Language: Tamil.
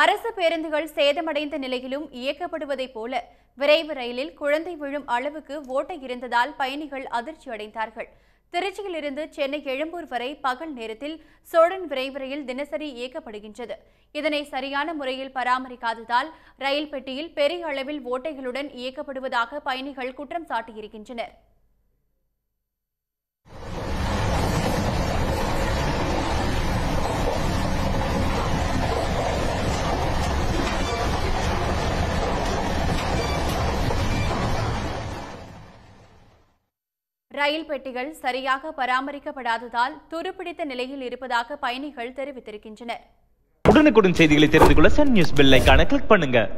அரசு பேருந்துகள் சேதமடைந்த நிலையிலும் இயக்கப்படுவதைப் போல விரைவு ரயிலில் குழந்தை விழும் அளவுக்கு ஓட்டை இருந்ததால் பயணிகள் அதிர்ச்சி அடைந்தார்கள் திருச்சியிலிருந்து சென்னை எழும்பூர் வரை பகல் நேரத்தில் சோழன் விரைவு ரயில் தினசரி இயக்கப்படுகின்றது இதனை சரியான முறையில் பராமரிக்காததால் ரயில் பெட்டியில் பெரிய அளவில் ஓட்டைகளுடன் இயக்கப்படுவதாக பயணிகள் குற்றம் சாட்டியிருக்கின்றனர் ரயில் பெட்டிகள் சரியாக பராமரிக்கப்படாததால் துருப்பிடித்த நிலையில் இருப்பதாக பயணிகள் தெரிவித்திருக்கின்றனர் உடனுக்குடன் செய்திகளை தெரிந்து கொள்ள சன் நியூஸ் பில்லைக்கான கிளிக் பண்ணுங்க